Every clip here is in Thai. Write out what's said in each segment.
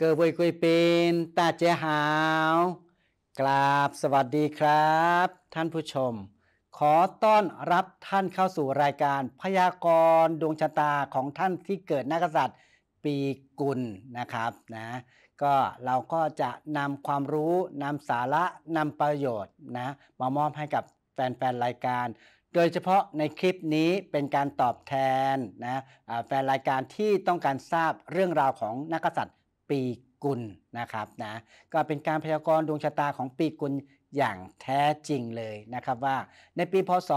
เกิดวยกุยเป็นตาเจ้าหาวกราบสวัสดีครับ ท่านผู้ชม ขอต้อนรับท่านเข้าสู่รายการ พยากรณ์ดวงชะตาของท่านที่เกิดนักษัตริย์ ปีกุลนะครับนะ ก็เราก็จะนำความรู้นำสาระนำประโยชน์นะมามอบให้กับแฟนๆรายการ โดยเฉพาะในคลิปนี้เป็นการตอบแทนนะแฟนรายการที่ต้องการทราบเรื่องราวของนักษัตริย์ปีกุลนะครับนะก็เป็นการพยากรณ์ดวงชะตาของปีกุลอย่างแท้จริงเลยนะครับว่าในปีพศ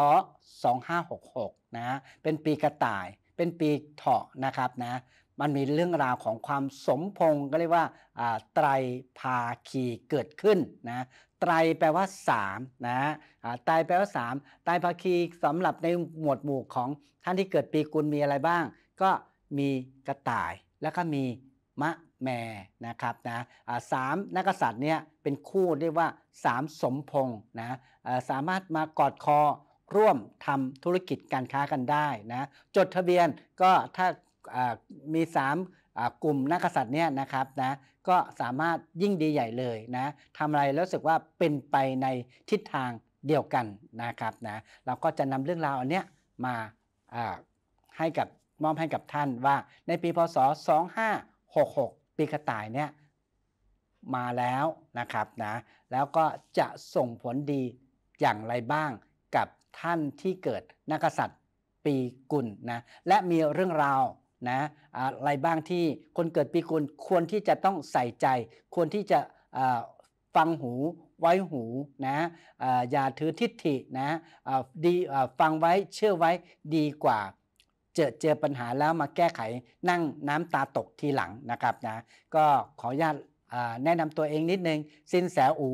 2566นะเป็นปีกระต่ายเป็นปีเถาะนะครับนะ มันมีเรื่องราวของความสมพงก็เรียกว่าไตรภาคีเกิดขึ้นนะไตรแปลว่า3นะไตรแปลว่า3ไตรภาคีสำหรับในหมวดหมู่ของ ท่านที่เกิดปีกุลมีอะไรบ้าง ก็มีกระต่าย แล้วก็มีมะแม่ นะครับ นะสามนักษัตริย์เนี่ย เป็นคู่เรียกว่า สามสมพงศ์นะสามารถมากอดคอร่วมทำธุรกิจการค้ากันได้นะ จดทะเบียน ก็ ถ้ามีสามกลุ่ม นักษัตริย์เนี่ย นะครับ นะ ก็สามารถยิ่งดีใหญ่เลย นะทำอะไรแล้วรู้สึกว่า เป็นไปในทิศทาง เดียวกัน นะครับ นะ เราก็จะนำเรื่องราว อันเนี้ยมาให้กับมอบให้กับ ท่าน ว่า ในปี พศ 2566ปีกระต่ายเนี่ยมาแล้วนะครับนะแล้วก็จะส่งผลดีอย่างไรบ้างกับท่านที่เกิดนักษัตริย์ปีกุลนะและมีเรื่องราวนะอะไรบ้างที่คนเกิดปีกุลควรที่จะต้องใส่ใจควรที่จะฟังหูไว้หูนะอย่าถือทิฏฐินะดีฟังไว้เชื่อไว้ดีกว่าเจอเจอปัญหาแล้วมาแก้ไขนั่งน้ำตาตกทีหลังนะครับนะก็ขออนุญาตแนะนำตัวเองนิดนึง สินแสอู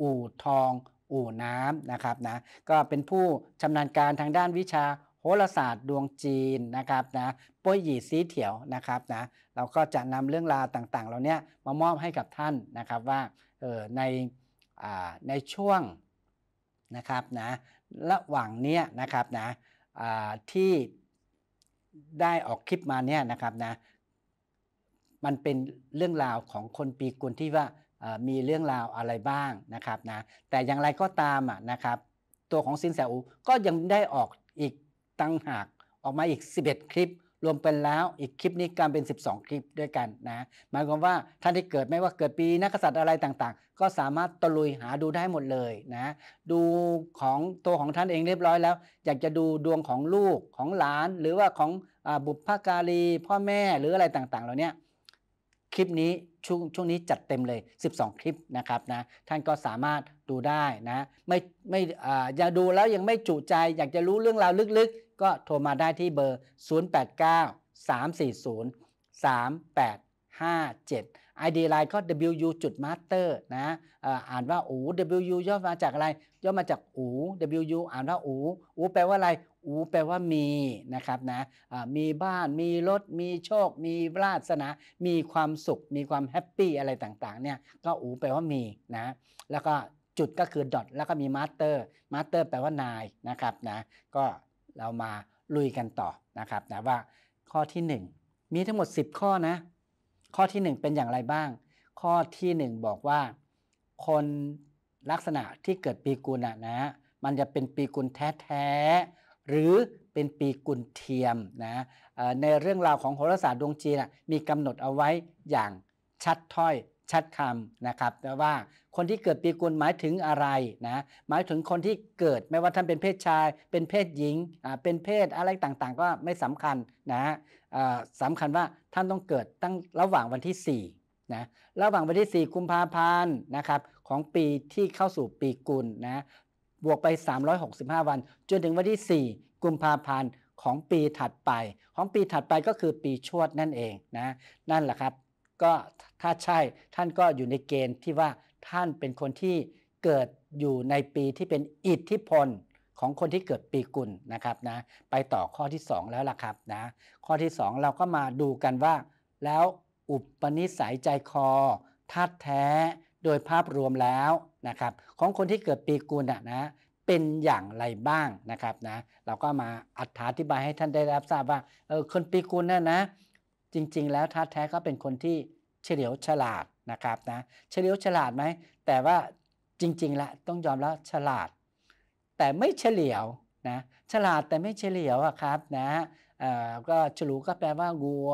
อู่ทอง อู่น้ำนะครับนะก็เป็นผู้ชำนาญการทางด้านวิชาโหราศาสตร์ดวงจีนนะครับนะป้ยหยีซีเถียวนะครับนะเราก็จะนำเรื่องราวต่างๆเราเนี้ยมามอบให้กับท่านนะครับว่าเออในในช่วงนะครับนะระหว่างเนี้ยนะครับนะที่ได้ออกคลิปมาเนี่ยนะครับนะ มันเป็นเรื่องราวของคนปีกุลที่ว่ามีเรื่องราวอะไรบ้างนะครับนะ แต่อย่างไรก็ตามนะครับตัวของซินแสอูก็ยังได้ออกอีกตั้งหากออกมาอีก 11 คลิปรวมเป็นแล้วอีกคลิปนี้การเป็น 12 คลิปด้วยกันนะหมายความว่าท่านที่เกิดไม่ว่าเกิดปีนักษัตริย์อะไรต่างๆ ก็สามารถตะลุยหาดูได้หมดเลยนะดูของตัวของท่านเองเรียบร้อยแล้ว อยากจะดูดวงของลูกของหลาน หรือว่าของอบุพการีพ่อแม่หรืออะไรต่างๆเหล่านี้คลิปนี้ช่วงช่วงนี้จัดเต็มเลย 12 คลิปนะครับนะท่านก็สามารถดูได้นะไม่ไม่อ่าอยากดูแล้วยังไม่จุใจอยากจะรู้เรื่องราวลึกๆก็โทรมาได้ที่เบอร์ 089 340 3857 ID line ก็ wu จุด master นะอ่านว่า อู wu ย่อมาจากอะไรย่อมาจาก อู wu อ่านว่า อูอูแปลว่าอะไร อูแปลว่ามีนะครับนะะมีบ้าน มีรถ มีโชค มีวาสนะมีความสุข มีความแฮปปี้อะไรต่างๆ เนี่ยก็อูแปลว่ามีนะ แล้วก็จุดก็คือ ดอท แล้วก็มีมาสเตอร์มาสเตอร์แปลว่านายนะครับนะ ก็เรามาลุยกันต่อนะครับ นะว่าข้อที่ 1 มีทั้งหมด 10 ข้อนะ ข้อที่ 1 เป็นอย่างไรบ้าง ข้อที่ 1 บอกว่า คนลักษณะที่เกิดปีกุลนะมันจะเป็นปีกุลแท้ๆ หรือเป็นปีกุลเทียมนะในเรื่องราวของโหราศาสตร์ดวงจีนมีกำหนดเอาไว้อย่างชัดถ้อยชัดคำนะครับว่าคนที่เกิดปีกุลหมายถึงอะไรนะหมายถึงคนที่เกิดไม่ว่าท่านเป็นเพศชาย เป็นเพศหญิงเป็นเพศอะไรต่างๆก็ไม่สำคัญนะสำคัญว่า ท่านต้องเกิดตั้งระหว่างวันที่4นะระหว่างวันที่4กุมภาพันธ์นะครับของปีที่เข้าสู่ปีกุลนะบวกไป 365 วัน จนถึงวันที่ 4 กุมภาพันธ์ของปีถัดไป ของปีถัดไปก็คือปีชวดนั่นเองนะนั่นแหละครับก็ถ้าใช่ท่านก็อยู่ในเกณฑ์ที่ว่าท่านเป็นคนที่เกิดอยู่ในปีที่เป็นอิทธิพลของคนที่เกิดปีกุลนะครับนะไปต่อข้อที่2แล้วล่ะครับนะข้อที่2เราก็มาดูกันว่าแล้วอุปนิสัยใจคอทัดแท้โดยภาพรวมแล้วนะครับ ของคนที่เกิดปีกุลนะนะเป็นอย่างไรบ้างนะครับนะเราก็มาอธิบายให้ท่านได้รับทราบว่าเออคนปีกุลน่ะนะจริง ๆ แล้วทัดแท้ก็เป็นคนที่เฉลียวฉลาดนะครับ นะเฉลียวฉลาดไหมแต่ว่าจริงๆแล้วต้องยอมแล้วฉลาด แต่ไม่เฉลียวนะฉลาดแต่ไม่เฉลียวอะครับนะก็ฉลูก็แปลว่างัว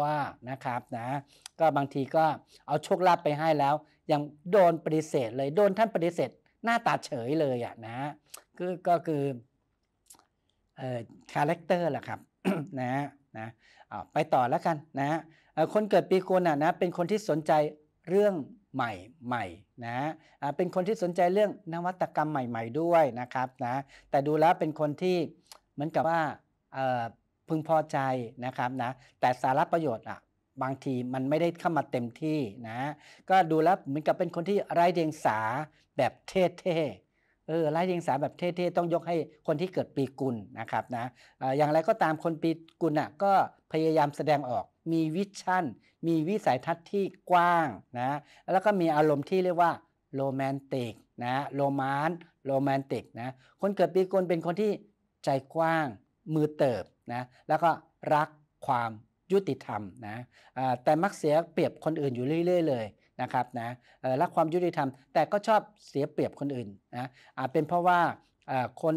นะครับนะก็บางทีก็เอาโชคลาภไปให้แล้ว ยังโดนปฏิเสธเลยโดนท่านปฏิเสธหน้าตาเฉยเลยอะนะก็คือคาแรคเตอร์แหละครับนะนะไปต่อแล้วกันนะฮะคนเกิดปีกุลนะนะเป็นคนที่สนใจเรื่องใหม่ใหม่นะเป็นคนที่สนใจเรื่องนวัตกรรมใหม่ ๆ ด้วยนะครับนะ แต่ดูแล้ว เป็นคนที่เหมือนกับว่าพึงพอใจนะครับนะ แต่สาระประโยชน์อ่ะบางทีมันไม่ได้เข้ามาเต็มที่นะ ก็ดูแล้วเหมือนกับเป็นคนที่ไร้เดียงสาแบบเท่ ๆเออรา่เดงสาแบบเท่ๆ ต้องยกให้คนที่เกิดปีกุลนะครับนะอย่างไรก็ตามคนปีกุลน่ะก็พยายามแสดงออกมีวิชั่น มีวิสัยทัศน์ที่กว้างนะแล้วก็มีอารมณ์ที่เรียกว่าโรแมนติกนะโรมานโรแมนติกนะคนเกิดปีกุลเป็นคนที่ใจกว้างมือเติบนะแล้วก็รักความยุติธรรมนะแต่มักเสียเปรียบคนอื่นอยู่เรื่อยๆเลยนะครับนะรักความยุติธรรมแต่ก็ชอบเสียเปรียบคนอื่นนะอาจเป็นเพราะว่าคน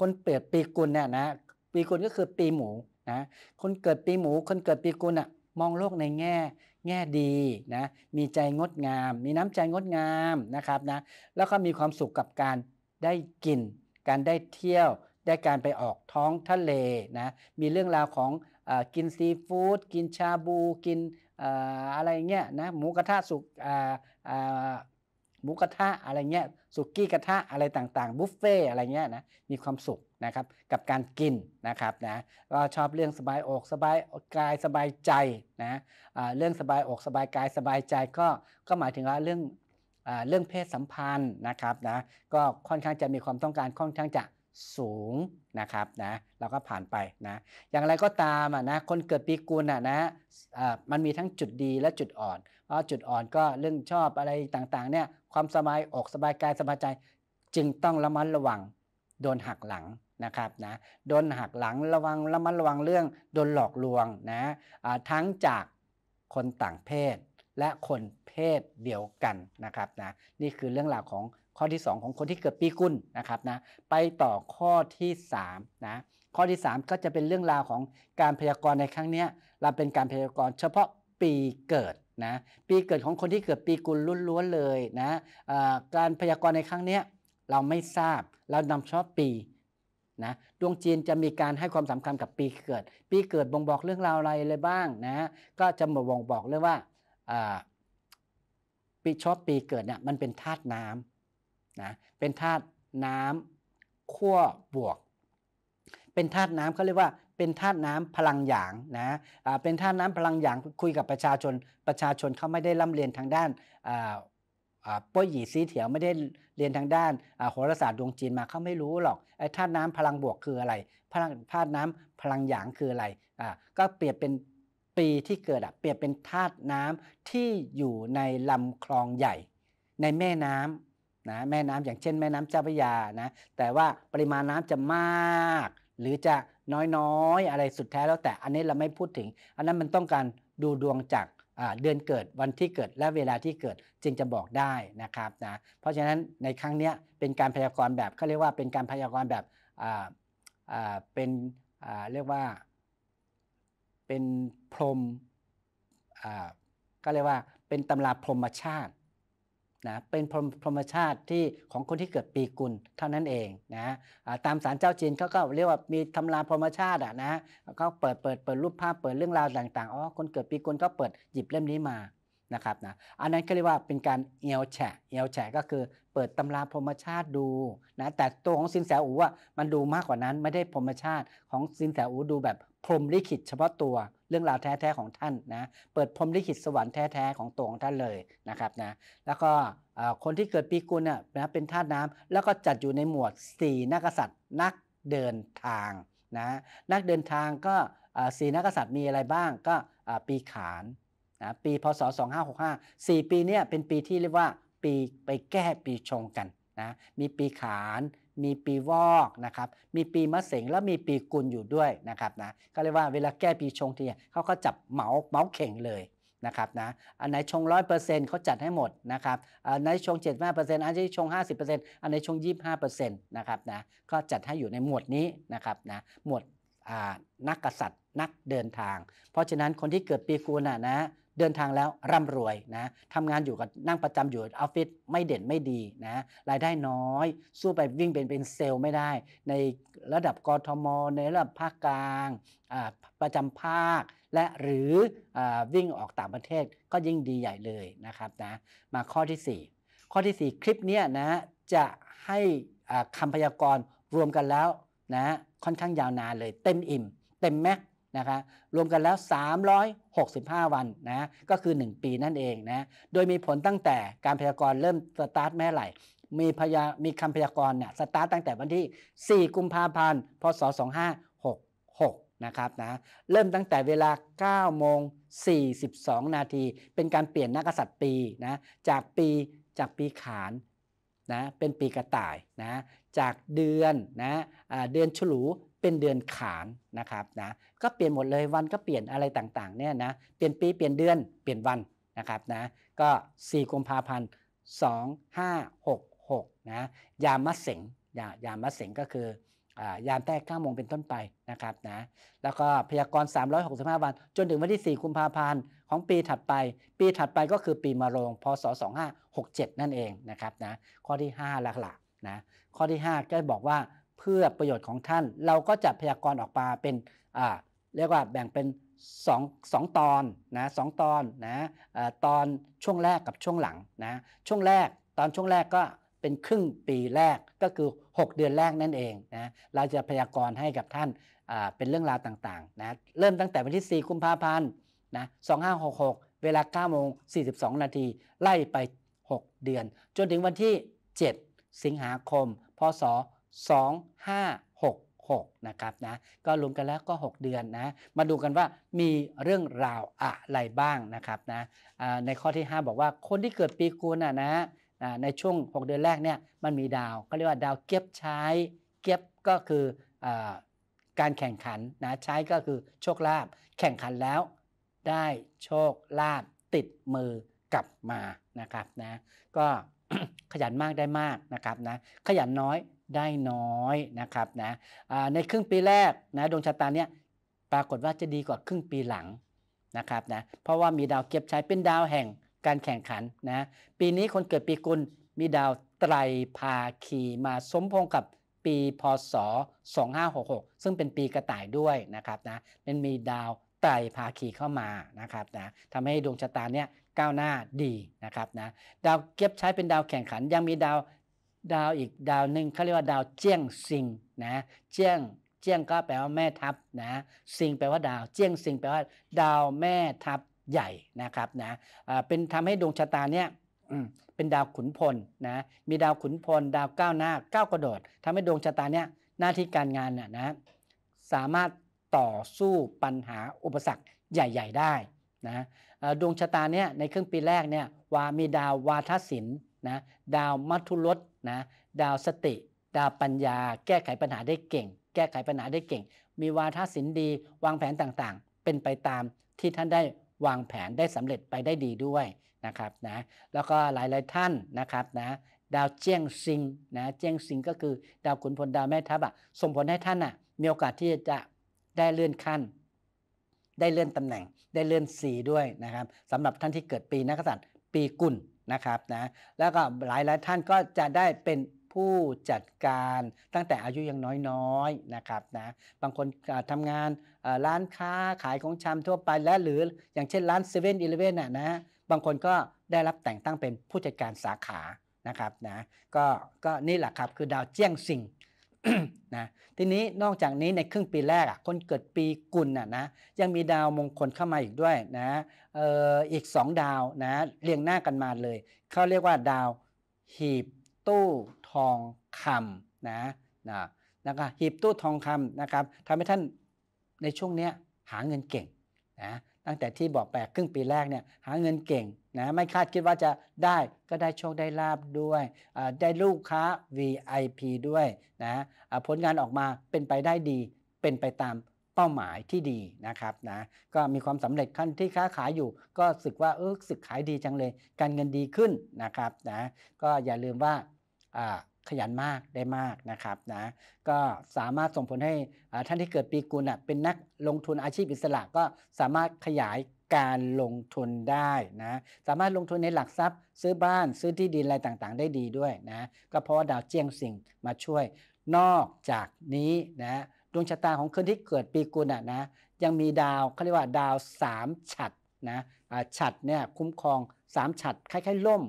คนเปรียบปีกุลเนี่ยนะปีกุลก็คือปีหมูนะคนเกิดปีหมูคนเกิดปีกุลอ่ะมองโลกในแง่แง่ดีนะมีใจงดงาม มีน้ำใจงดงามนะครับนะแล้วก็มีความสุขกับการได้กิน การได้เที่ยวได้การไปออกท้องทะเลนะมีเรื่องราวของอกินซีฟู้ดกินชาบูกินอะไรเงี้ยนะหมูกระทะสุกหมูกระทะอะไรเงี้ยสุกี้กระทะอะไรต่างๆบุฟเฟ่อะไรเงี้ยนะมีความสุขนะครับกับการกินนะครับนะก็ชอบเรื่องสบายอกสบายกายสบายใจนะเรื่องสบายอกสบายกายสบายใจก็ก็หมายถึงว่าเรื่องเรื่องเพศสัมพันธ์นะครับนะก็ค่อนข้างจะมีความต้องการค่อนข้างจะสูงนะครับนะเราก็ผ่านไปนะ อย่างไรก็ตามนะคนเกิดปีกุลอ่ะนะะมันมีทั้งจุดดีและจุดอ่อน เพราะจุดอ่อนก็เรื่องชอบอะไรต่างๆเนี่ยความสบายอกสบายกายสบายใจจึงต้องระมัดระวังโดนหักหลังนะครับนะโดนหักหลังระวังระมัดระวังเรื่องโดนหลอกลวงนะะทั้งจากคนต่างเพศและคนเพศเดียวกันนะครับนะ นี่คือเรื่องราวของข้อที่2ของคนที่เกิดปีกุลนะครับนะไปต่อข้อที่3นะข้อที่ 3 ก็จะเป็นเรื่องราวของการพยากรณ์ในครั้งนี้เราเป็นการพยากรณ์เฉพาะปีเกิดนะปีเกิดของคนที่เกิดปีกุลล้วนๆเลยนะการพยากรณ์ในครั้งนี้เราไม่ทราบเรานำเฉพาะปีนะดวงจีนจะมีการให้ความสำคัญกับปีเกิด ปีเกิดบ่งบอกเรื่องราวอะไรเลยบ้างนะก็จะมาบ่งบอกเลยว่าปีชอบปีเกิดเนี่ยมันเป็นธาตุน้ำนะเป็นธาตุน้ำขั้วบวก เป็นธาตุน้ำเขาเรียกว่าเป็นธาตุน้ำพลังหยางนะเป็นธาตุน้ำพลังหยางคุยกับประชาชน ประชาชนเขาไม่ได้ร่ำเรียนทางด้านป้อยหยีซีเถียวไม่ได้เรียนทางด้านโหราศาสตร์ดวงจีนมาเขาไม่รู้หรอกไอ้ธาตุน้ำพลังบวกคืออะไรพลังธาตุน้ำพลังหยางคืออะไรก็เปรียบเป็นปีที่เกิดเปรียบเป็นธาตุน้ำที่อยู่ในลำคลองใหญ่ ในแม่น้ำนะแม่น้ำอย่างเช่นแม่น้ำเจ้าพระยานะ แต่ว่าปริมาณน้ำจะมาก หรือจะน้อยๆ อะไรสุดแท้แล้วแต่ อันนี้เราไม่พูดถึง อันนั้นมันต้องการดูดวงจากเดือนเกิดวันที่เกิดและเวลาที่เกิด จึงจะบอกได้นะครับนะเพราะฉะนั้นในครั้งนี้เป็นการพยากรณ์แบบเขาเรียกว่าเป็นการพยากรณ์แบบเป็นเรียกว่า เป็นพรมก็เรียกว่าเป็นตำราพรหมชาตินะเป็นพรพรหมชาติที่ของคนที่เกิดปีกุลเท่านั้นเองนะ ตามสารเจ้าจีนเขาก็เรียกว่ามีตำราพรหมชาติอ่ะนะเขาเปิดเปิดเปิดรูปภาพเปิดเรื่องราวต่างๆ อ๋อคนเกิดปีกุลก็เปิดหยิบเล่มนี้มานะครับนะ อันนั้นก็เรียกว่าเป็นการเอียวแฉะเอียวแฉะก็คือเปิดตำราพรหมชาติดูนะ แต่ตัวของสินแสอูอ่ะมันดูมากกว่านั้นไม่ได้พรหมชาติของสินแสอูดูแบบพรหมลิขิตเฉพาะตัวเรื่องราวแท้ ๆ ของท่านนะเปิดพรมลิขิตสวรรค์แท้ ๆ ของตัวของท่านเลยนะครับนะแล้วก็คนที่เกิดปีกุลน่นะเป็นธาตุน้ำ แล้วก็จัดอยู่ในหมวด 4 นักษัตริย์นักเดินทางนะนักเดินทางก็สีนักษัตริย์มีอะไรบ้างก็ปีขานนะปีพศ2565 4ปีเนี่ยเป็นปีที่เรียกว่าปีไปแก้ปีชงกันนะมีปีขานมีปีวอกนะครับ มีปีมะเสงแล้วมีปีกุลอยู่ด้วยนะครับนะก็เรียกว่าเวลาแก้ปีชงทีเขาก็จับเหมาเหมาเข่งเลยนะครับนะ อันไหนชงร้อยเปอร์์เเซ็นตขาจัดให้หมดนะครับอันไหนชงเจ็ดห้าเปอร์์เซ็นตอันไหนชงห้าสิบเปอร์์เซ็นตอันไหนชงยี่สิบห้าเเปอร์ซ็นต์นะครับนะ ก็จัดให้อยู่ในหมวดนี้นะครับนะ หมวดนักกษัตริย์นักเดินทาง เพราะฉะนั้นคนที่เกิดปีกุลนะนะเดินทางแล้วร่ำรวยนะทำงานอยู่กับนั่งประจำอยู่ออฟฟิศไม่เด่นไม่ดีนะรายได้น้อย สู้ไปวิ่งเป็นเป็นเซลล์ไม่ได้ ในระดับกรทม ในระดับภาคกลาง ประจำภาค และหรืออวิ่งออกต่างประเทศก็ยิ่งดีใหญ่เลยนะครับนะมาข้อที่ 4 ข้อที่ 4 คลิปนี้นะจะให้คำพยากรณ์รวมกันแล้วนะค่อนข้างยาวนานเลยเต็มอิ่มเต็มแม็กนะคะรวมกันแล้ว 365 วันนะ ก็คือ 1 ปีนั่นเองนะ โดยมีผลตั้งแต่การพยากรณ์เริ่มสตาร์ทแม่ไหลมีพยา มีคำพยากรณ์เนี่ยสตาร์ตตั้งแต่วันที่ 4กุมภาพันธ์ พศ2566นะครับนะ เริ่มตั้งแต่เวลา9โมง 42 นาที เป็นการเปลี่ยนนักกษัตริย์ปีนะ จากปี จากปีขานนะ เป็นปีกระต่ายนะ จากเดือนนะะเดือนฉลูเป็นเดือนขานนะครับนะก็เปลี่ยนหมดเลยวันก็เปลี่ยนอะไรต่างๆเนี่ยนะเปลี่ยนปีเปลี่ยนเดือนเปลี่ยนวันนะครับนะก็4กุมภาพันธ์ 2566นะยามมะเสงยายามมะเสงก็คือยามแรก9โมงเป็นต้นไปนะครับนะแล้วก็พยากรณ์365 วัน จนถึงวันที่4กุมภาพันธ์ของปีถัดไป ปีถัดไปก็คือปีมะโรงพศ2567 นั่นเองนะครับนะข้อที่5หลักๆนะข้อที่5ก็บอกว่าเพื่อประโยชน์ของท่าน เราก็จะพยากรณ์ออกมาเป็นเรียกว่าแบ่งเป็นสองสองตอนนะสองตอนนะตอนช่วงแรกกับช่วงหลังนะช่วงแรกตอนช่วงแรกก็เป็นครึ่งปีแรกก็คือ 6 เดือนแรกนั่นเองนะเราจะพยากรณ์ให้กับท่านเป็นเรื่องราวต่างๆนะเริ่มตั้งแต่วันที่4กุมภาพันธ์นะ2566เวลา9โมง42นาทีไล่ไป 6 เดือน จนถึงวันที่ 7 สิงหาคม พศ2566นะครับนะก็รวมกันแล้วก็ 6 เดือนนะมาดูกันว่ามีเรื่องราวอะไรบ้างนะครับนะในข้อที่ 5 บอกว่าคนที่เกิดปีกุลนะนะในช่วง 6 เดือนแรกเนี่ยมันมีดาวก็เรียกว่าดาวเก็บใช้เก็บก็คืออการแข่งขันนะใช้ก็คือโชคลาภแข่งขันแล้ว ได้โชคลาภติดมือกลับมานะครับนะก็ขยันมากได้มากนะครับนะขยันน้อยได้น้อยนะครับนะในครึ่งปีแรกนะดวงชะตาเนี้ยปรากฏว่าจะดีกว่าครึ่งปีหลังนะครับนะเพราะว่ามีดาวเก็บใช้เป็นดาวแห่งการแข่งขันนะปีนี้คนเกิดปีกุลมีดาวไตรภาคีมาสมพงกับปีพศ2566ซึ่งเป็นปีกระต่ายด้วยนะครับนะนั้นมีดาวไตรภาคีเข้ามานะครับนะทำให้ดวงชะตาเนี้ยก้าวหน้าดีนะครับนะดาวเก็บใช้เป็นดาวแข่งขัน ยังมีดาวดาวอีกดาวหนึ่งเขาเรียกว่าดาวเจียงซิงนะเจียงเจียงก็แปลว่าแม่ทัพนะซิงแปลว่าดาวเจียงซิงแปลว่าดาวแม่ทัพใหญ่นะครับนะเป็นทำให้ดวงชะตาเนี่ยเป็นดาวขุนพลนะมีดาวขุนพลดาวก้าวหน้าก้าวกระโดด ทำให้ดวงชะตาเนี่ยหน้าที่การงานน่ะนะสามารถต่อสู้ปัญหาอุปสรรคใหญ่ ๆ ได้นะดวงชะตาเนี่ยในครึ่งปีแรกเนี่ยว่ามีดาววาทศิลป์นะดาวมัทุรสนะดาวสติ ดาวปัญญาแก้ไขปัญหาได้เก่ง แก้ไขปัญหาได้เก่ง มีวาทศิลป์ดี วางแผนต่างๆ เป็นไปตามที่ท่านได้วางแผนได้สำเร็จไปได้ดีด้วยนะครับนะแล้วก็หลายๆท่านนะครับนะดาวเจียงซิงนะเจียงซิง ก็คือ ดาวขุนพลดาวแม่ทัพอ่ะส่งผลให้ท่านอ่ะมีโอกาสที่จะได้เลื่อนขั้น ได้เลื่อนตำแหน่ง ได้เลื่อนสีด้วยนะครับสำหรับท่านที่เกิดปีนักษัตริย์ปีกุลนะครับนะแล้วก็หลายหลายท่านก็จะได้เป็นผู้จัดการตั้งแต่อายุยังน้อยๆนนะครับนะบางคนทำงานร้านค้าขายของชำทั่วไป และหรืออย่างเช่นร้านเซเว่นอีเลฟเว่นน่ะนะบางคนก็ได้รับแต่งตั้งเป็นผู้จัดการสาขานะครับนะก็ก็นี่แหละครับคือดาวเจี้ยงสิ่งนะทีนี้นอกจากนี้ในครึ่งปีแรกอ่ะ คนเกิดปีกุลน่ะนะ ยังมีดาวมงคลเข้ามาอีกด้วยนะเอออีกงดาวนะเรียงหน้ากันมาเลย เขาเรียกว่าดาวหีบตู้ทองคำนะนะแล้วก็หีบตู้ทองคำนะครับทำให้ท่านในช่วงเนี้ยหาเงินเก่งนะตั้งแต่ที่บอกแปลกครึ่งปีแรกเนี่ยหาเงินเก่งนะไม่คาดคิดว่าจะได้ก็ได้โชคได้ลาบด้วย ได้ลูกค้า VIP ด้วยนะผลงานออกมาเป็นไปได้ดี เป็นไปตามเป้าหมายที่ดีนะครับนะก็มีความสำเร็จขั้นที่ค้าขายอยู่ ก็สึกว่าเออสึกขายดีจังเลย การเงินดีขึ้นนะครับนะก็อย่าลืมว่าขยันมากได้มากนะครับนะก็สามารถส่งผลให้ท่านที่เกิดปีกุลเป็นนักลงทุนอาชีพอิสระก็สามารถขยายการลงทุนได้นะสามารถลงทุนในหลักทรัพย์ ซื้อบ้านซื้อที่ดินอะไรต่างๆ ได้ดีด้วยนะก็เพราะว่าดาวเจียงสิงมาช่วยนอกจากนี้นะดวงชะตาของคนที่เกิดปีกุลนะยังมีดาวเขาเรียกว่าดาวสามฉัดนะฉัดเนี่ยคุ้มครองสามฉัดคล้ายๆล่ม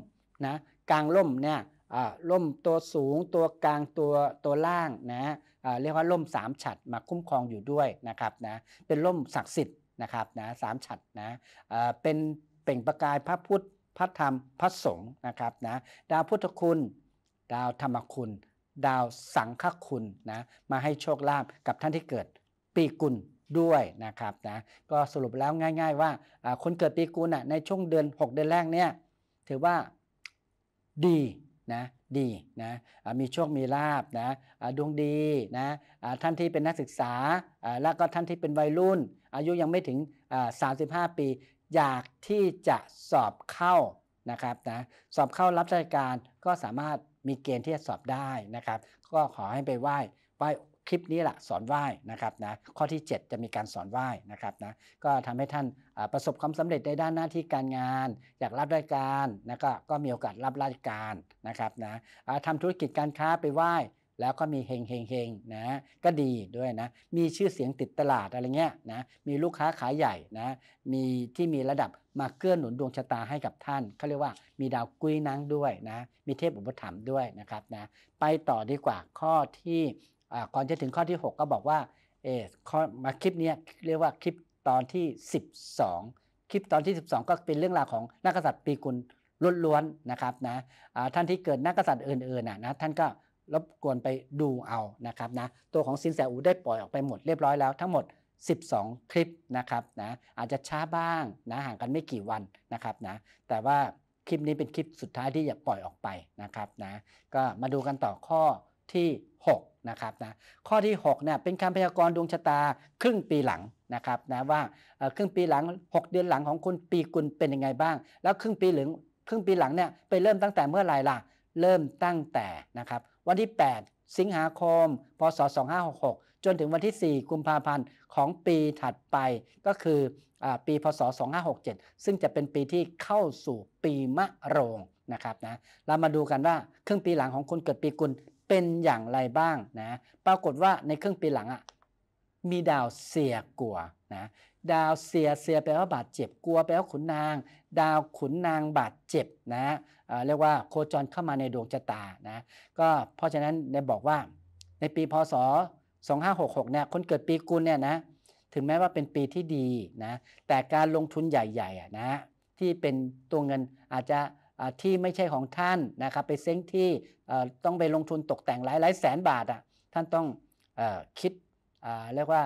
นะกลางล่มเนี่ยล่มตัวสูงตัวกลางตัวตัวล่างนะเรียกว่าล่มสามฉัดมาคุ้มครองอยู่ด้วยนะครับนะ เป็นล่มศักดิ์สิทธิ์นะครับนะสามฉัดนะเป็นเปล่งประกายพระพุทธพระธรรมพระสงฆ์นะครับนะดาวพุทธคุณดาวธรรมคุณ ดาวสังฆคุณนะมาให้โชคลาภกับท่านที่เกิดปีกุลด้วยนะครับนะก็สรุปแล้วง่าย ๆ ว่าคนเกิดปีกุลในช่วงเดือน6 เดือนแรกเนี่ยถือว่าดีนะดีนะมีโชคมีลาบนะดวงดีนะท่านที่เป็นนักศึกษาแล้วก็ท่านที่เป็นวัยรุ่น อายุยังไม่ถึง 35 ปี อยากที่จะสอบเข้า นะครับนะสอบเข้ารับราชการก็สามารถมีเกณฑ์ที่จะสอบได้นะครับ ก็ขอให้ไปไหว้ไหวคลิปนี้แหละสอนไหว้นะครับนะข้อที่ 7 จะมีการสอนไหว้นะครับนะก็ทำให้ท่านประสบความสำเร็จในด้านหน้าที่การงาน อยากรับราชการนะก็ก็มีโอกาสรับราชการนะครับนะทำธุรกิจการค้าไปไหว้ แล้วก็มีเฮงเฮงเฮงนะก็ดีด้วยนะมีชื่อเสียงติดตลาดอะไรเงี้ยนะมีลูกค้าขายใหญ่นะมีที่มีระดับมาเกื้อหนุนดวงชะตาให้กับท่านเขาเรียกว่ามีดาวกุ้ยนังด้วยนะมีเทพอุปถัมภ์ด้วยนะครับนะไปต่อดีกว่าข้อที่ก่อนจะถึงข้อที่ 6 ก็บอกว่าเออมาคลิปนี้เรียกว่าคลิปตอนที่ 12 คลิปตอนที่ 12 ก็เป็นเรื่องราวของนักษัตริย์ปีกุลล้วนๆนะครับนะท่านที่เกิดนักษัตริย์อื่นๆนะนะท่านก็รบกวนไปดูเอานะครับนะตัวของซินแสอูได้ปล่อยออกไปหมดเรียบร้อยแล้ว ทั้งหมด 12 คลิปนะครับนะอาจจะช้าบ้างนะห่างกันไม่กี่วันนะครับนะแต่ว่าคลิปนี้เป็นคลิปสุดท้ายที่อยากปล่อยออกไปนะครับนะก็มาดูกันต่อข้อที่6นะครับนะข้อที่ 6เนี่ยเป็นคาพยากรณ์ดวงชะตาครึ่งปีหลังนะครับนะว่าครึ่งปีหลัง 6 เดือนหลังของคุณปีกุลเป็นยังไงบ้าง แล้วครึ่งปีหลังครึ่งปีหลังเนี่ยไปเริ่มตั้งแต่เมื่อไหร่ล่ะเริ่มตั้งแต่นะครับวันที่ 8 สิงหาคมพศ2566จนถึงวันที่ 4กุมภาพันธ์ของปีถัดไปก็คืออปีพศ2567 ซึ่งจะเป็นปีที่เข้าสู่ปีมะโรงนะครับนะเรามาดูกันว่าครึ่งปีหลังของคุณเกิดปีกุลเป็นอย่างไรบ้างนะปรากฏว่าในครึ่งปีหลังอะ่ะมีดาวเสียกลัวนะดาวเสียเสียแปลว่าบาดเจ็บกลัวแปลว่าขุนนาง ดาวขุนนางบาดเจ็บนะเรียกว่าโคจรเข้ามาในดวงชะตานะก็เพราะฉะนั้นได้บอกว่าในปีพศ2566เนี่ยคนเกิดปีกุลเนี่ยนะถึงแม้ว่าเป็นปีที่ดีนะแต่การลงทุนใหญ่ๆนะที่เป็นตัวเงินอาจจะที่ไม่ใช่ของท่านนะครับไปเซ้งที่ต้องไปลงทุนตกแต่งหลายหลายแสนบาทอ่ะท่านต้องอคิดเรียกว่า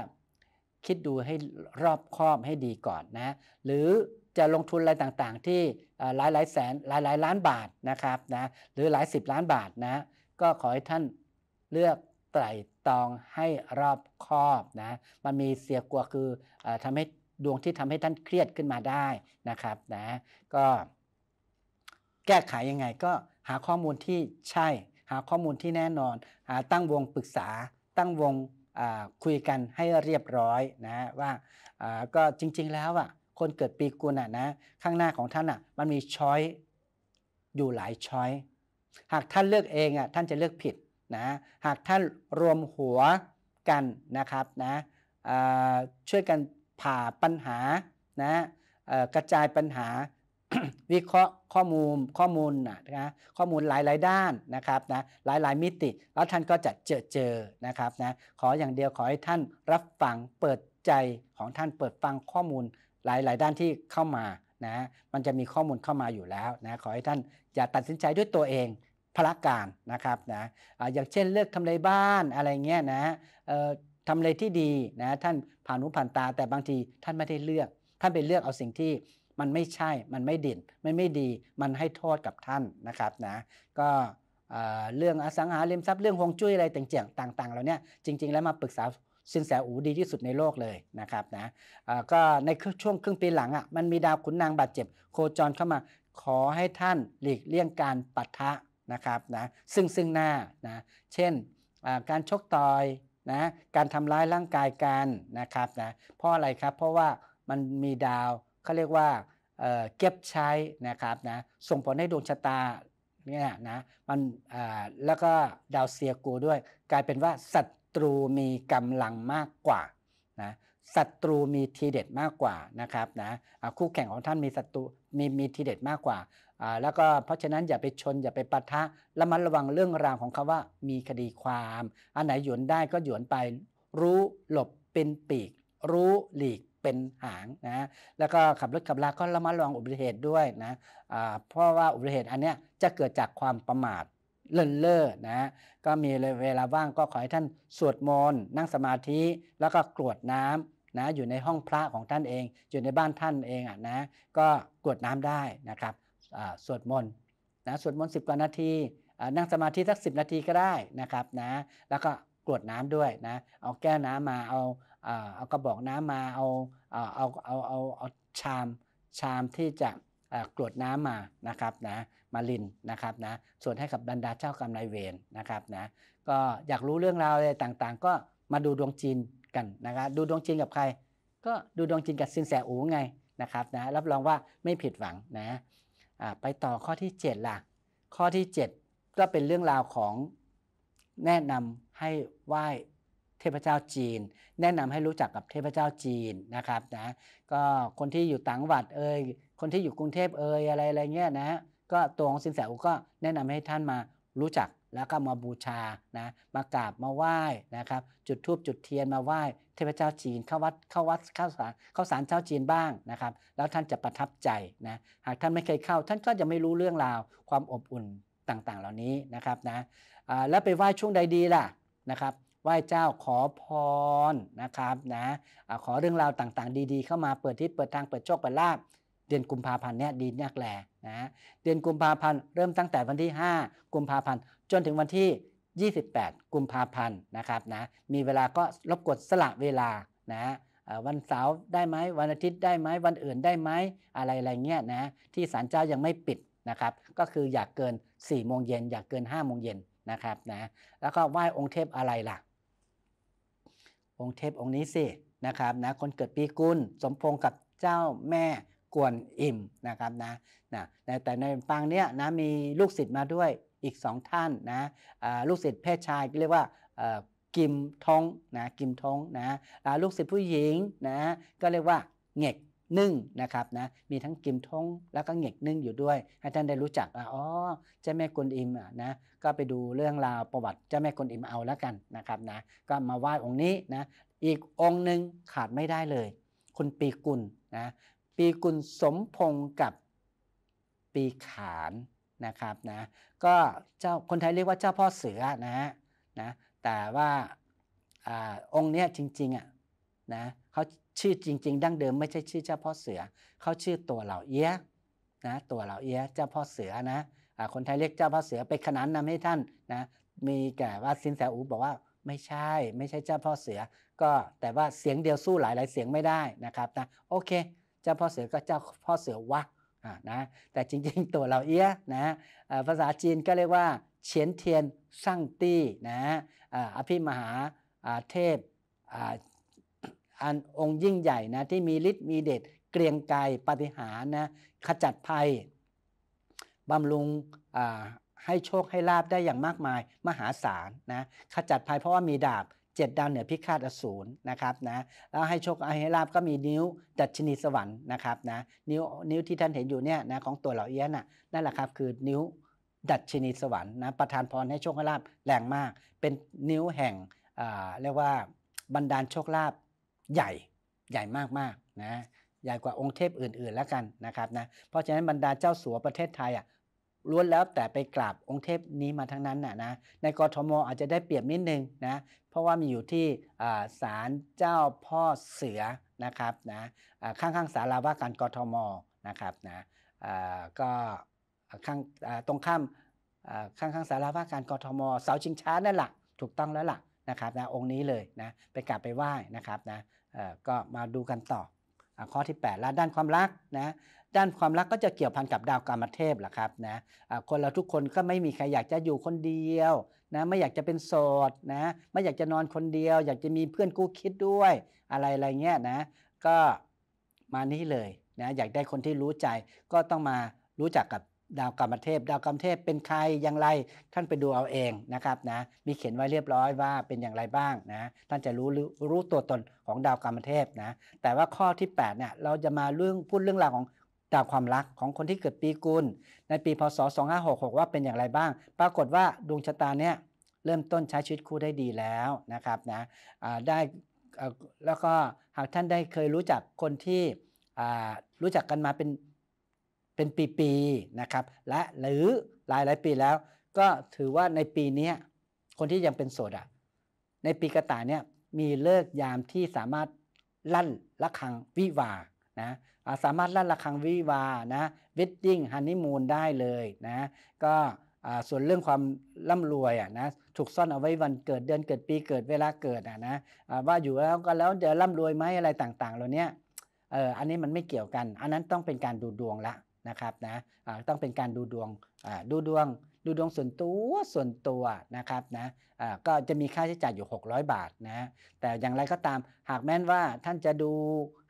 คิดดูให้รอบคอบให้ดีก่อนนะหรือจะลงทุนอะไรต่างๆ ที่หลายหลายแสนหลายหลายล้านบาทนะครับนะหรือหลายสิบล้านบาทนะก็ขอให้ท่านเลือกไตรตรองให้รอบคอบนะมันมีเสียกลัวคืออทำให้ดวงที่ทำให้ท่านเครียดขึ้นมาได้นะครับนะก็แก้ไขยังไงก็หาข้อมูลที่ใช่หาข้อมูลที่แน่นอนหาตั้งวงปรึกษาตั้งวงคุยกันให้เรียบร้อยนะว่าก็จริงๆแล้วอ่ะคนเกิดปีกุลอ่ะนะข้างหน้าของท่านอ่ะมันมีช้อยอยู่หลายช้อยหากท่านเลือกเองอ่ะท่านจะเลือกผิดนะหากท่านรวมหัวกันนะครับนะช่วยกันผ่าปัญหานะกระจายปัญหาวิเคราะห์ข้อมูลข้อมูลนะนะข้อมูลหลายๆด้านนะครับนะหลายๆมิติ แล้วท่านก็จะเจอเจอนะครับนะขออย่างเดียวขอให้ท่านรับฟังเปิดใจของท่านเปิดฟังข้อมูลหลายๆด้านที่เข้ามานะมันจะมีข้อมูลเข้ามาอยู่แล้วนะขอให้ท่านอย่าตัดสินใจด้วยตัวเองพละการนะครับนะอย่างเช่น เลือกทำเลบ้านอะไรเงี้ยนะทำเลที่ดีนะท่านผ่านหูผ่านตาแต่บางทีท่านไม่ได้เลือก ท่านไปเลือกเอาสิ่งที่มันไม่ใช่ มันไม่ดินมันไม่ดี มันให้โทษกับท่านนะครับนะ ก็เรื่องอสังหาริมทรัพย์ เรื่องฮวงจุ้ยอะไรต่างๆ ต่างๆเราเนี่ยจริง ๆ แล้วมาปรึกษาสินแสอูดีที่สุดในโลกเลยนะครับนะก็ในช่วงครึ่งปีหลังอ่ะ มันมีดาวขุนนางบาดเจ็บโคจรเข้ามา ขอให้ท่านหลีกเลี่ยงการปะทะนะครับนะ ซึ่งซึ่งหน้านะ เช่นการชกต่อยนะ การทำร้ายร่างกายกันนะครับนะ เพราะอะไรครับ เพราะว่ามันมีดาวเขาเรียกว่าเก็บใช้นะครับนะส่งผลให้ดวงชะตาเนี่ยนะมันแล้วก็ดาวเสียกูด้วย กลายเป็นว่าศัตรูมีกำลังมากกว่านะศัตรูมีทีเด็ดมากกว่านะครับนะคู่แข่งของท่านมีศัตรูมีมีทีเด็ดมากกว่าแล้วก็เพราะฉะนั้นอย่าไปชนอย่าไปปะทะระมัดระวังเรื่องราวของคำว่ามีคดีความ อันไหนหยวนได้ก็หยวนไป รู้หลบเป็นปีก รู้หลีกเป็นหางนะแล้วก็ขับรถขับราก็ระมัดระวังอุบัติเหตุด้วยนะเพราะว่าอุบัติเหตุอันนี้จะเกิดจากความประมาทเลินเล่อนะก็มีเวลาว่างก็ขอให้ท่านสวดมนต์นั่งสมาธิ แล้วก็กรวดน้ำนะอยู่ในห้องพระของท่านเองอยู่ในบ้านท่านเองอ่ะนะก็กรวดน้ำได้นะครับสวดมนต์นะสวดมนต์สิบกว่านาทีนั่งสมาธิสักสิบนาทีก็ได้นะครับนะแล้วก็กรวดน้ำด้วยนะเอาแก้วน้ำมาเอาเอากระบอกน้ำมาเอาเอาเอาเอาเอาเอาชามชามที่จะกรวดน้ำมานะครับนะมาลินนะครับนะส่วนให้กับบรรดาเจ้ากรรมนายเวรนะครับนะก็อยากรู้เรื่องราวอะไรต่างๆ ก็มาดูดวงจีนกันนะครับดูดวงจีนกับใคร ก็ดูดวงจีนกับซินแสอูไงนะครับนะรับรองว่าไม่ผิดหวังนะไปต่อข้อที่7ล่ะข้อที่ 7 ก็เป็นเรื่องราวของแนะนำให้ไหว้เทพเจ้าจีน แนะนำให้รู้จักกับเทพเจ้าจีนนะครับนะก็คนที่อยู่ต่างวัดเอ่ยคนที่อยู่กรุงเทพเอ่ยอะไรอะไรเงี้ยนะก็ตัวของสินแสอุก็แนะนำให้ท่านมารู้จักแล้วก็มาบูชานะมากราบมาไหว้นะครับจุดทูบจุดเทียนมาไหว้เทพเจ้าจีน เข้าวัดเข้าวัดเข้าสารเข้าสารเจ้าจีนบ้างนะครับ แล้วท่านจะประทับใจนะหากท่านไม่เคยเข้า ท่านก็จะไม่รู้เรื่องราวความอบอุ่นต่างๆ เหล่านี้นะครับนะแล้วไปไหว้ช่วงใดดีล่ะนะครับไหว้เจ้าขอพรนะครับนะขอเรื่องราวต่างๆ ดีๆเข้ามาเปิดทิศเปิดทางเปิดโชคเปิดลาบเดือนกุมภาพันธ์เนี่ยดีนักแหลนะเดือนกุมภาพันธ์เริ่มตั้งแต่วันที่ 5กุมภาพันธ์จนถึงวันที่ 28กุมภาพันธ์นะครับนะมีเวลาก็รบกวนสละเวลานะวันเสาร์ได้ไหมวันอาทิตย์ได้ไหมวันอื่นได้ไหมอะไรอะไรเงี้ยนะที่ศาลเจ้ายังไม่ปิดนะครับก็คืออยากเกิน4ี่โมงเย็นอยากเกิน5้าโมงเย็นนะครับนะแล้วก็ไหว้องค์เทพอะไรล่ะองค์เทพองค์นี้สินะครับนะคนเกิดปีกุลสมพงกับเจ้าแม่กวนอิ่มนะครับนะนะแต่ในปางเนี้ยนะมีลูกศิษย์มาด้วยอีกสองท่านนะลูกศิษย์เพศชายเรียกว่ากิมทงนะกิมทงนะลูกศิษย์ผู้หญิงนะก็เรียกว่าเงกนึ่งนะครับนะ มีทั้งกิมทงแล้วก็เหงกนึ่งอยู่ด้วยให้ท่านได้รู้จักอ๋อเจ้าแม่กุนอิมอ่ะนะก็ไปดูเรื่องราวประวัติเจ้าแม่กุนอิมเอาแล้วกันนะครับนะก็มาไหว้องค์นี้นะอีกองค์หนึ่งขาดไม่ได้เลย คุณปีกุลนะปีกุลสมพงกับปีขานนะครับนะก็เจ้าคนไทยเรียกว่าเจ้าพ่อเสือนะนะแต่ว่าอองค์นี้จริงๆอ่ะนะเขาชื่อจริงๆดั้งเดิมไม่ใช่ชื่อเจ้าพ่อเสือเขาชื่อตัวเหล่าเอี้ยนะตัวเหล่าเอี้ยเจ้าพ่อเสือนะคนไทยเรียกเจ้าพ่อเสือไปขนานนาให้ท่านนะมีแก่ว่าสินแสอูบอกว่าไม่ใช่ไม่ใช่เจ้าพ่อเสือ ก็แต่ว่าเสียงเดียวสู้หลายๆเสียงไม่ได้นะครับนะโอเคเจ้าพ่อเสือก็เจ้าพ่อเสือวะนะแต่จริงๆตัวเราเอี้ยนะภาษาจีนก็เรียกว่าเฉียนเทียนสั่งตี้นะอภิมหาเทพอันองค์ยิ่งใหญ่นะที่มีฤทธิ์มีเดชเกรียงไกรปฏิหารนะขจัดภัยบำรุงให้โชคให้ลาบได้อย่างมากมาย มหาศาลนะขจัดภัยเพราะว่ามีดาบเจ็ดดาวเหนือพิฆาตอสูรนะครับนะแล้วให้โชคให้ลาบก็มีนิ้วดัชนีสวรรค์นะครับนะนิ้วนิ้วที่ท่านเห็นอยู่เนี่ยนะของตัวเหล่าเอี้ยนน่ะนั่นแหละครับคือนิ้วดัชนีสวรรค์นะประทานพรให้โชคให้ลาบแรงมาก เป็นนิ้วแห่งเรียกว่าบรรดาลโชคลาภใหญ่ใหญ่มากๆนะใหญ่กว่าองค์เทพอื่นๆแล้วกันนะครับนะเพราะฉะนั้นบรรดาเจ้าสัวประเทศไทยอ่ะล้วนแล้วแต่ไปกราบองค์เทพนี้มาทั้งนั้นนะนะในกรทม อาจจะได้เปรียบนิดนึงนะเพราะว่ามีอยู่ที่ศาลเจ้าพ่อเสือนะครับนะข้างๆศาลาว่าการกรทมนะครับนะก็ข้างตรงข้ามข้างๆศาลาว่าการกรทม เสาชิงช้านั่นแหละถูกต้องแล้วล่ะนะครับนะองค์นี้เลยนะไปกราบไปไหว้นะครับนะก็มาดูกันต่อข้อที่8แล้วด้านความรักนะด้านความรักก็จะเกี่ยวพันกับดาวกามเทพแหะครับนะคนเราทุกคนก็ไม่มีใครอยากจะอยู่คนเดียวนะไม่อยากจะเป็นโสดนะไม่อยากจะนอนคนเดียว อยากจะมีเพื่อนกู้คิดด้วย อะไรอะไรเงี้ยนะก็มานี่เลยนะอยากได้คนที่รู้ใจ ก็ต้องมารู้จักกับดาวกรรมเทพ ดาวกรรมเทพเป็นใครอย่างไร ท่านไปดูเอาเองนะครับนะ มีเขียนไว้เรียบร้อยว่าเป็นอย่างไรบ้างนะ ท่านจะรู้รู้ตัวตนของดาวกรรมเทพนะ แต่ว่าข้อที่8เนี่ยเราจะมาเรื่องพูดเรื่องราวของดาวความรักของคนที่เกิดปีกุลในปีพศ2566ว่าเป็นอย่างไรบ้าง ปรากฏว่าดวงชะตาเนี่ยเริ่มต้นใช้ชีวิตคู่ได้ดีแล้วนะครับนะได้แล้วก็หากท่านได้เคยรู้จักคนที่รู้จักกันมาเป็นเป็นปีๆนะครับ และหรือหลายหลายปีแล้ว ก็ถือว่าในปีนี้คนที่ยังเป็นโสดอะในปีกระต่ายเนี่ยมีเลิกยามที่สามารถลั่นระฆังวิวานะสามารถลั่นระฆังวิวานะวิดดิ้งฮันนีมูนได้เลยนะก็ส่วนเรื่องความร่ำรวยอ่ะนะถูกซ่อนเอาไว้วันเกิดเดือนเกิดปีเกิดเวลาเกิดอ่ะนะ ว่าอยู่แล้วก็แล้วจะร่ำรวยไหมอะไรต่างๆ เหล่านี้เอออันนี้มันไม่เกี่ยวกัน อันนั้นต้องเป็นการดูดวงละนะครับนะต้องเป็นการดูดวงดูดวงดูดวงส่วนตัวส่วนตัวนะครับนะก็จะมีค่าใช้จ่ายอยู่ 600 บาทนะแต่อย่างไรก็ตามหากแม้นว่าท่านจะดู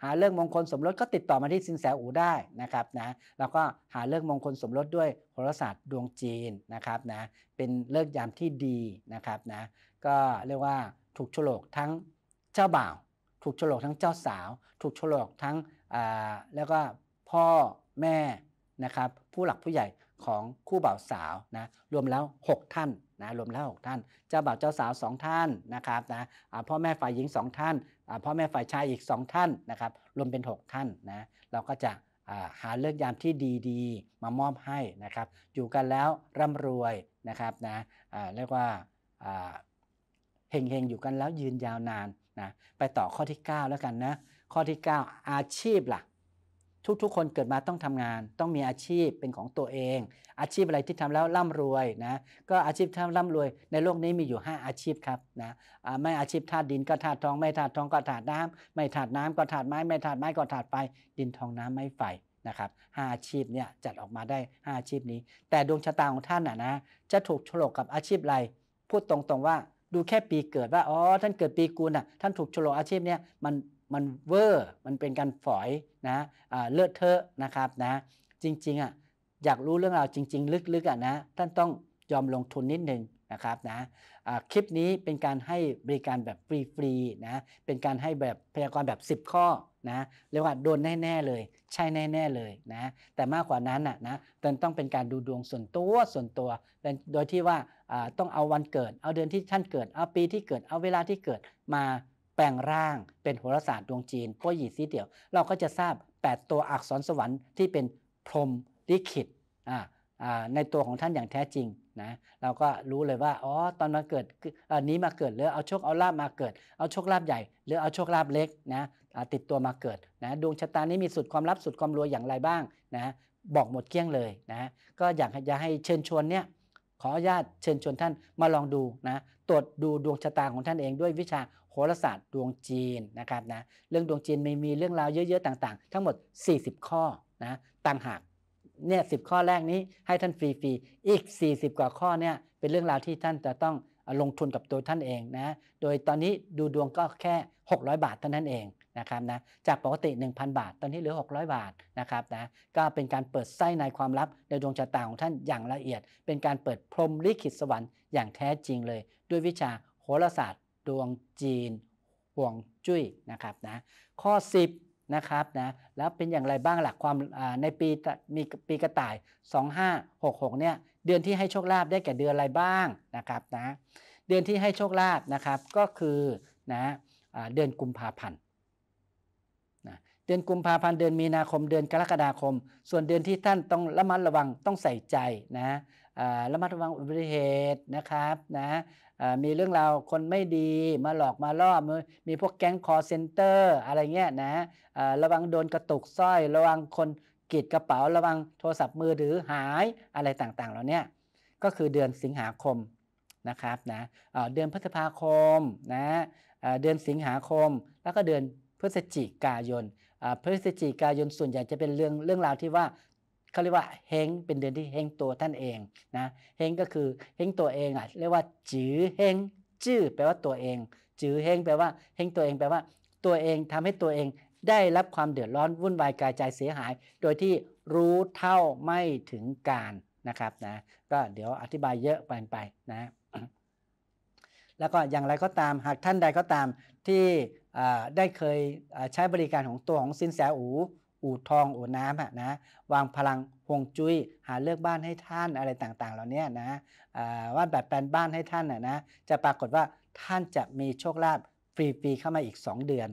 หาเรื่องมงคลสมรสก็ติดต่อมาที่สินแสอูได้นะครับนะแล้วก็หาเรื่องมงคลสมรสด้วยโหราศาสตร์ดวงจีนนะครับนะเป็นเลิกยามที่ดีนะครับนะก็เรียกว่าถูกโฉลกทั้งเจ้าบ่าวถูกโฉลกทั้งเจ้าสาว ถูกโฉลกทั้งแล้วก็ พ่อแม่นะครับผู้หลักผู้ใหญ่ของคู่บ่าวสาวนะรวมแล้ว 6 ท่านนะรวมแล้ว 6 ท่านเจ้าบ่าวเจ้าสาว 2 ท่านนะครับนะพ่อแม่ฝ่ายหญิง 2 ท่านพ่อแม่ฝ่ายชายอีก 2 ท่านนะครับรวมเป็น 6 ท่านนะเราก็จะหาเลือกยามที่ดีๆ มามอบให้นะครับอยู่กันแล้วร่ำรวยนะครับนะเรียกว่าเฮงๆ อยู่กันแล้วยืนยาวนานนะไปต่อข้อที่ 9 แล้วกันนะข้อที่ 9 อาชีพละ่ะทุกๆคนเกิดมาต้องทำงาน ต้องมีอาชีพเป็นของตัวเอง อาชีพอะไรที่ทำแล้วร่ำรวยนะ ก็อาชีพที่ร่ำรวย ในโลกนี้มีอยู่ 5 อาชีพครับนะไม่อาชีพธาตุดินก็ธาตุทอง ไม่ธาตุทองก็ธาตุน้ำ ไม่ธาตุน้ำก็ธาตุไม้ไม่ธาตุไม้ก็ธาตุไฟดินทองน้ำไม้ไฟนะครับหาอาชีพเนี่ยจัดออกมาได้5อาชีพนี้แต่ดวงชะตาของท่านนะนะจะถูกฉลกกับอาชีพอะไร พูดตรงๆว่าดูแค่ปีเกิดว่าอ๋อท่านเกิดปีกูลอ่ะท่านถูกฉลกอาชีพเนี่ยมันมันเวอร์มันเป็นการฝอยนะเลือดเทอะนะครับนะจริงๆอ่ะอยากรู้เรื่องราวจริง ๆ ลึกๆอ่ะนะท่านต้องยอมลงทุนนิดนึงนะครับนะะคลิปนี้เป็นการให้บริการแบบฟรีๆนะเป็นการให้แบบพยากรณ์แบบ 10 ข้อนะเรียกว่าโดนแน่ๆเลยใช่แน่ๆเลยนะแต่มากกว่านั้นอ่ะนะท่านต้องเป็นการดูดวงส่วนตัวส่วนตัว โดยที่ว่าต้องเอาวันเกิดเอาเดือนที่ท่านเกิด เอาปีที่เกิดเอาเวลาที่เกิดมาแปลงร่างเป็นโหราศาสตร์ดวงจีนก็วหยีซีเดียว เราก็จะทราบ8ตัวอักษรสวรรค์ที่เป็นพรมลิขิตในตัวของท่านอย่างแท้จริงนะ เราก็รู้เลยว่า อ๋อ ตอนมาเกิดอันนี้มาเกิดหรือเอาโชคเอาลาบมาเกิด เอาโชคลาบใหญ่ หรือเอาโชคลาบเล็กนะติดตัวมาเกิดนะ ดวงชะตานี้มีสุดความลับสุดความรวยอย่างไรบ้างนะ บอกหมดเกลี้ยงเลยนะ ก็อยากจะให้เชิญชวนเนี่ย ขออนุญาตเชิญชวนท่านมาลองดูนะ ตรวจดูดวงชะตาของท่านเองด้วยวิชาโหราศาสตร์ดวงจีนนะครับนะเรื่องดวงจีนไม่มีเรื่องราวเยอะ ๆ ต่าง ๆ ทั้งหมด 40 ข้อนะต่างหากเนี่ยสิข้อแรกนี้ให้ท่านฟรี ๆ อีก 40 กว่าข้อเนี่ยเป็นเรื่องราวที่ท่านจะต้องลงทุนกับตัวท่านเองนะโดยตอนนี้ดูดวงก็แค่ 600 บาทเท่านั้นเองนะครับนะจากปกติ 1,000 บาทตอนนี้เหลือ 600 บาทนะครับนะก็เป็นการเปิดไส้ในความลับในดวงชะตาของท่านอย่างละเอียด เป็นการเปิดพรมลิขิตสวรรค์อย่างแท้จริงเลย ด้วยวิชาโหราศาสตร์ดวง จีน ห่วงจุ้ยนะครับนะข้อ10 นะครับนะแล้วเป็นอย่างไรบ้างหลักความในปีมีปีกระต่าย 2566เนี่ยเดือนที่ให้โชคลาภได้แก่เดือนอะไรบ้างนะครับนะเดือนที่ให้โชคลาภนะครับ ก็คือนะเดือนกุมภาพันธ์นะเดือนกุมภาพันธ์เดือนมีนาคมเดือนกรกฎาคม ส่วนเดือนที่ท่านต้องระมัดระวังต้องใส่ใจนะระมัดระวังอุบัติเหตุนะครับนะมีเรื่องราวคนไม่ดีมาหลอกมาล่อมมีพวกแก๊งคอเซ็นเตอร์อะไรเงี้ยนะระวังโดนกระตุกสร้อย ระวังคนกีดกระเป๋าระวังโทรศัพท์มือถือหายอะไรต่างๆเหล่านี้ก็คือเดือนสิงหาคมนะครับนะเดือนพฤษภาคมนะเดือนสิงหาคม แล้วก็เดือนพฤศจิกายนพฤศจิกายนส่วนใหญ่จะเป็นเรื่องเรื่องราวที่ว่าเขาเรียกว่าเฮงเป็นเดือนที่เฮงตัวท่านเองนะเฮงก็คือเฮงตัวเองอ่ะเรียกว่าจื้อเฮงจื้อแปลว่าตัวเองจื้อเฮงแปลว่าเฮงตัวเองแปลว่าตัวเองทำให้ตัวเองได้รับความเดือดร้อนวุ่นวายกายใจเสียหาย โดยที่รู้เท่าไม่ถึงการนะครับนะก็เดี๋ยวอธิบายเยอะไปไปนะแล้วก็อย่างไรก็ตามหากท่านใดก็ตามที่ได้เคยใช้บริการของตัวของสินแสอูอู่ทองอู่น้ำอะนะวางพลังหงจุย้ยหาเลือกบ้านให้ท่านอะไรต่างๆเหล่านี้นะวาดแบบแปลนบ้านให้ท่านอะนะจะปรากฏว่าท่านจะมีโชคลาภฟรีๆเข้ามาอีก 2 เดือน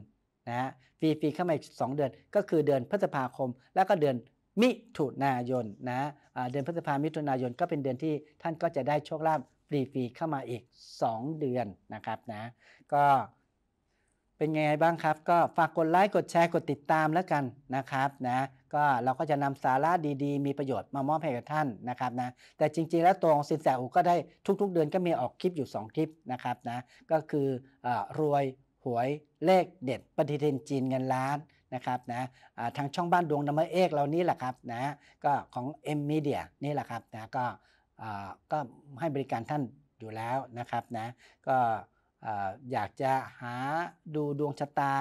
นะฟรีๆเข้ามาอีก 2 เดือน ก็คือเดือนพฤษภาคม แล้วก็เดือนมิถุนายนนะเดือนพฤษภามิถุนายนก็เป็นเดือนที่ท่านก็จะได้โชคลาภฟรีๆเข้ามาอีก 2 เดือนนะครับนะก็เป็นไงบ้างครับ ก็ฝากกดไลค์กดแชร์กดติดตามแล้วกันนะครับนะก็เราก็จะนำสาระดีๆมีประโยชน์มามอบให้กับท่านนะครับนะแต่จริง ๆ แล้วตัวของสินแสอูก็ได้ทุกๆเดือนก็มีออกคลิปอยู่ 2 คลิปนะครับนะ ก็คืออรวยหวยเลขเด็ดปฏิทินจีนเงินล้านนะครับนะทางช่องบ้านดวงนมเอกเรานี้แหละครับนะ ก็ของ M Media นี่แหละครับนะก็ก็ให้บริการท่านอยู่แล้วนะครับนะก็อยากจะหาดูดวงชะตา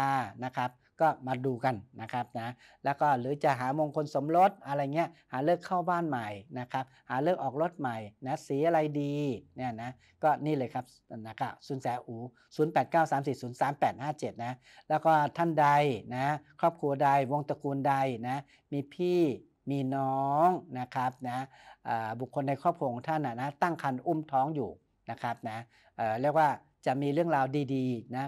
นะครับ ก็มาดูกันนะครับนะแล้วก็หรือจะหามงคลสมรสอะไรเงี้ยหาเลิกเข้าบ้านใหม่นะครับหาเลิกออกรถใหม่นะสีอะไรดีเนี่ยนะก็นี่เลยครับนะครับศูนย์แสอูศูนย์แปดเก้าสามสี่ศูนย์สามแปดห้าเจ็ดนะแล้วก็ท่านใดนะครอบครัวใดวงตระกูลใดนะมีพี่มีน้องนะครับนะบุคคลในครอบครัวของท่านนะตั้งครรภ์อุ้มท้องอยู่นะครับนะเรียกว่าจะมีเรื่องราวดีๆนะ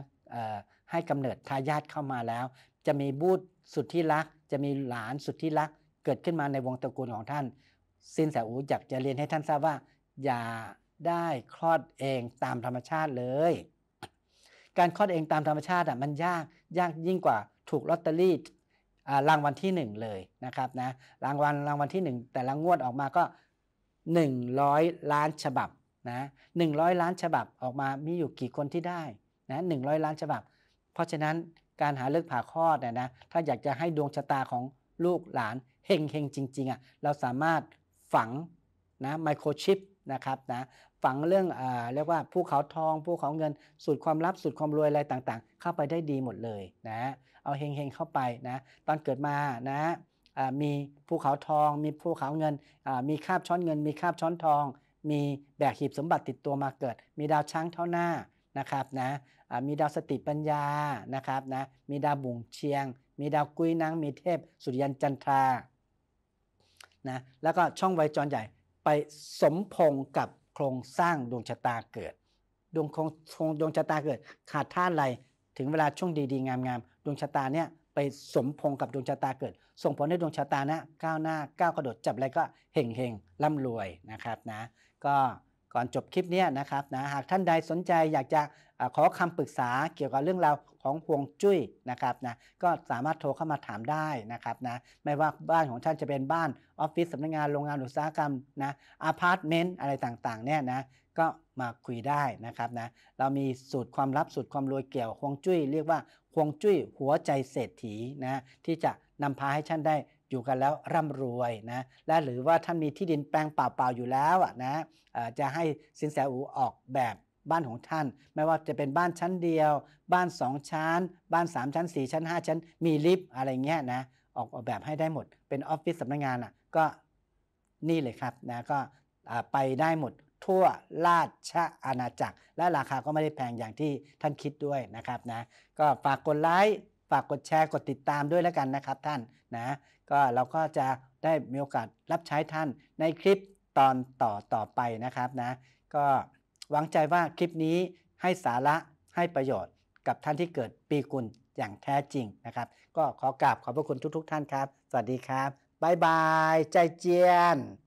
ให้กำเนิดทายาทเข้ามาแล้ว จะมีบูตรสุดที่รักจะมีหลานสุดที่รักเกิดขึ้นมาในวงตระกูลของท่านสินแสอูอยากจะเรียนให้ท่านทราบว่า อย่าได้คลอดเองตามธรรมชาติเลย การคลอดเองตามธรรมชาติอ่ะมันยากยากยิ่งกว่า ถูกลอตเตอรี่รางวัลที่1เลยนะครับนะรางวัลรางวัลที่ 1 แต่ละงวดออกมาก็ 100 ล้านฉบับนะหนึ่งร้อยล้านฉบับออกมา มีอยู่กี่คนที่ได้นะหนึ่งร้อยล้านฉบับ เพราะฉะนั้นการหาเลือกผ่าคลอดเนี่ยนะ ถ้าอยากจะให้ดวงชะตาของลูกหลาน เฮงเฮงจริงๆอะ่ะเราสามารถฝังนะไมโครชิปนะครับนะ ฝังเรื่องอ่าเรียกว่าภูเขาทองภูเขาเงินสูตรความลับสูตรความรวยอะไรต่างๆ เข้าไปได้ดีหมดเลยนะ เอาเฮงเฮงเข้าไปนะ ตอนเกิดมานะมีภูเขาทองมีภูเขาเงินมีคาบช้อนเงิน มีคาบช้อนทองมีแบกหีบสมบัติติดตัวมาเกิด มีดาวช้างเท่าหน้านะครับนะ มีดาวสติปัญญานะครับนะ มีดาวบุ่งเชียง มีดาวกุยนัง มีเทพสุริยันจันทรา นะ แล้วก็ช่องไวจรใหญ่ ไปสมพงกับโครงสร้างดวงชะตาเกิด ดวงโครงดวงชะตาเกิดขาดท่าอะไร ถึงเวลาช่วงดีๆงามๆดวงชะตาเนี่ยไปสมพงกับดวงชะตาเกิด ส่งผลให้ดวงชะตานะก้าวหน้าก้าวกระโดดจับอะไรก็เฮงเฮงร่ำรวยนะครับนะก็ก่อนจบคลิปนี้นะครับนะ หากท่านใดสนใจอยากจะขอคำปรึกษาเกี่ยวกับเรื่องราวของห่วงจุ้ยนะครับนะก็สามารถโทรเข้ามาถามได้นะครับนะไม่ว่าบ้านของท่านจะเป็นบ้านออฟฟิศสำนักงานโรงงานอุตสาหกรรมนะอาพาร์ตเมนต์อะไรต่างๆเนี่ยนะก็มาคุยได้นะครับนะเรามีสูตรความลับสูตรความรวยเกี่ยวห่วงจุ้ยเรียกว่าห่วงจุ้ย หัวใจเศรษฐีนะที่จะนำพาให้ท่านได้อยู่กันแล้วร่ำรวยนะและหรือว่าท่านมีที่ดินแปลงเปล่าๆอยู่แล้วอ่ะนะจะให้สินแสอูออกแบบบ้านของท่าน ไม่ว่าจะเป็นบ้านชั้นเดียว บ้านสองชั้นบ้าน3ชั้น 4 ชั้น 5 ชั้นมีลิฟต์อะไรเงี้ยนะออกออกแบบให้ได้หมด เป็นออฟฟิศสำนักงงานอ่ะก็นี่เลยครับนะก็ไปได้หมดทั่วราชอาณาจักร และราคาก็ไม่ได้แพงอย่างที่ท่านคิดด้วยนะครับนะก็ฝากกดไลค์ฝาก กดแชร์กดติดตามด้วยแล้วกันนะครับท่านนะก็เราก็จะได้มีโอกาสรับใช้ท่านในคลิปตอนต่อต่อไปนะครับนะก็หวังใจว่าคลิปนี้ให้สาระให้ประโยชน์ กับท่านที่เกิดปีกุลอย่างแท้จริงนะครับ ก็ขอกราบขอบพระคุณทุก ๆท่านครับ สวัสดีครับบายบายใจเจียน